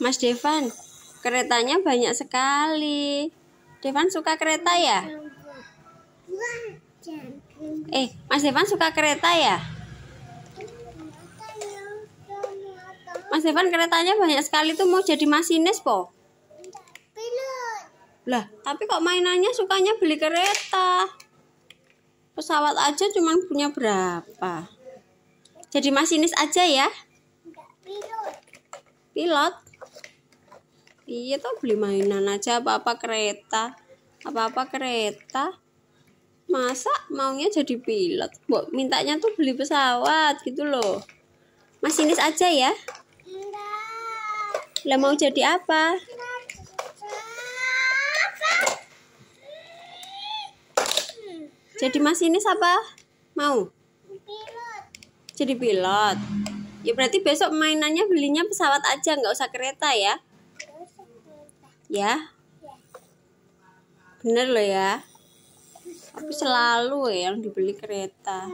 Mas Devan, keretanya banyak sekali. Devan suka kereta ya? Eh, Mas Devan suka kereta ya? Mas Devan keretanya banyak sekali tuh mau jadi masinis po? Lah, tapi kok mainannya sukanya beli kereta? Pesawat aja cuman punya berapa? Jadi masinis aja ya? Pilot. Pilot? iya tuh beli mainan aja apa-apa kereta apa-apa kereta masa maunya jadi pilot buat mintanya tuh beli pesawat gitu loh masinis aja ya lah mau jadi apa jadi masinis apa mau pilot. jadi pilot ya berarti besok mainannya belinya pesawat aja nggak usah kereta ya Ya? Bener loh ya. Tapi selalu ya yang dibeli kereta.